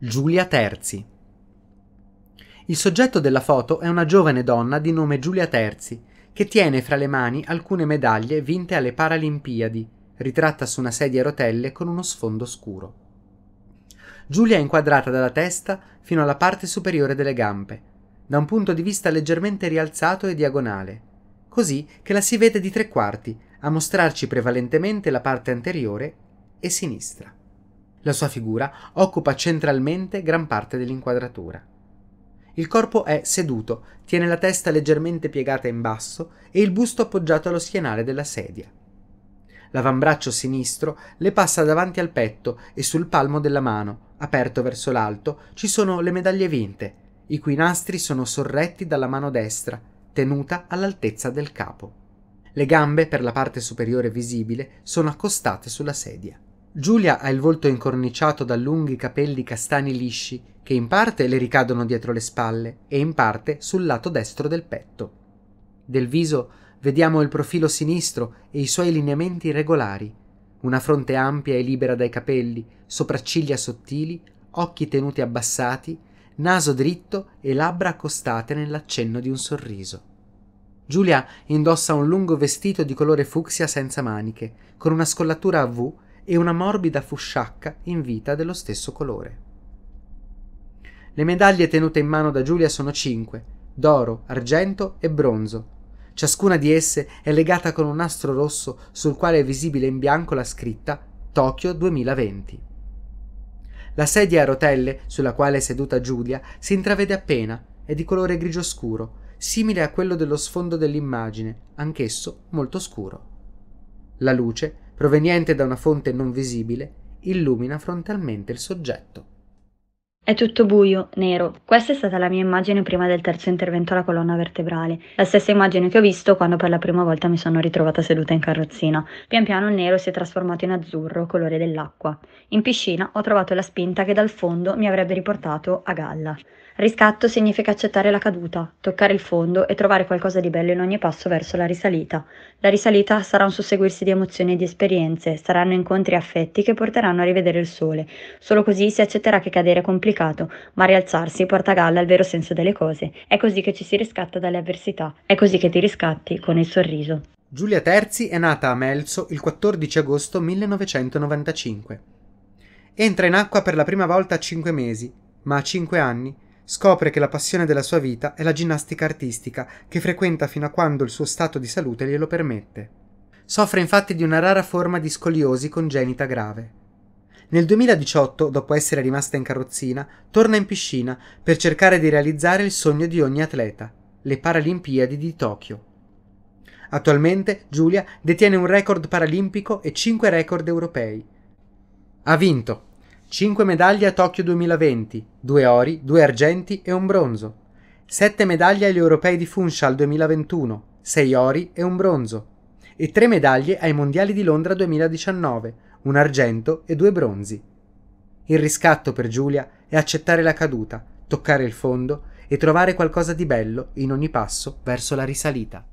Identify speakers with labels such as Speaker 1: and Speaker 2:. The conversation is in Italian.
Speaker 1: Giulia Terzi. Il soggetto della foto è una giovane donna di nome Giulia Terzi, che tiene fra le mani alcune medaglie vinte alle Paralimpiadi, ritratta su una sedia a rotelle con uno sfondo scuro. Giulia è inquadrata dalla testa fino alla parte superiore delle gambe, da un punto di vista leggermente rialzato e diagonale, così che la si vede di tre quarti, a mostrarci prevalentemente la parte anteriore e sinistra. La sua figura occupa centralmente gran parte dell'inquadratura. Il corpo è seduto, tiene la testa leggermente piegata in basso e il busto appoggiato allo schienale della sedia. L'avambraccio sinistro le passa davanti al petto e sul palmo della mano, aperto verso l'alto, ci sono le medaglie vinte, i cui nastri sono sorretti dalla mano destra, tenuta all'altezza del capo. Le gambe, per la parte superiore visibile, sono accostate sulla sedia. Giulia ha il volto incorniciato da lunghi capelli castani lisci che in parte le ricadono dietro le spalle e in parte sul lato destro del petto. Del viso vediamo il profilo sinistro e i suoi lineamenti regolari, una fronte ampia e libera dai capelli, sopracciglia sottili, occhi tenuti abbassati, naso dritto e labbra accostate nell'accenno di un sorriso. Giulia indossa un lungo vestito di colore fucsia senza maniche, con una scollatura a V e una morbida fusciacca in vita dello stesso colore. Le medaglie tenute in mano da Giulia sono cinque, d'oro, argento e bronzo. Ciascuna di esse è legata con un nastro rosso sul quale è visibile in bianco la scritta Tokyo 2020. La sedia a rotelle sulla quale è seduta Giulia si intravede appena, è di colore grigio scuro, simile a quello dello sfondo dell'immagine, anch'esso molto scuro. La luce proveniente da una fonte non visibile, illumina frontalmente il soggetto.
Speaker 2: È tutto buio, nero. Questa è stata la mia immagine prima del terzo intervento alla colonna vertebrale, la stessa immagine che ho visto quando per la prima volta mi sono ritrovata seduta in carrozzina. Pian piano il nero si è trasformato in azzurro, colore dell'acqua. In piscina ho trovato la spinta che dal fondo mi avrebbe riportato a galla. Riscatto significa accettare la caduta, toccare il fondo e trovare qualcosa di bello in ogni passo verso la risalita. La risalita sarà un susseguirsi di emozioni e di esperienze, saranno incontri e affetti che porteranno a rivedere il sole. Solo così si accetterà che cadere è complicato dimenticato, ma rialzarsi porta a galla il vero senso delle cose. È così che ci si riscatta dalle avversità, è così che ti riscatti con il sorriso.
Speaker 1: Giulia Terzi è nata a Melzo il 14 agosto 1995. Entra in acqua per la prima volta a 5 mesi, ma a 5 anni scopre che la passione della sua vita è la ginnastica artistica, che frequenta fino a quando il suo stato di salute glielo permette. Soffre infatti di una rara forma di scoliosi congenita grave. Nel 2018, dopo essere rimasta in carrozzina, torna in piscina per cercare di realizzare il sogno di ogni atleta, le Paralimpiadi di Tokyo. Attualmente Giulia detiene un record paralimpico e 5 record europei. Ha vinto 5 medaglie a Tokyo 2020, 2 ori, 2 argenti e un bronzo. 7 medaglie agli europei di Funchal 2021, 6 ori e un bronzo. E 3 medaglie ai mondiali di Londra 2019, un argento e due bronzi. Il riscatto per Giulia è accettare la caduta, toccare il fondo e trovare qualcosa di bello in ogni passo verso la risalita.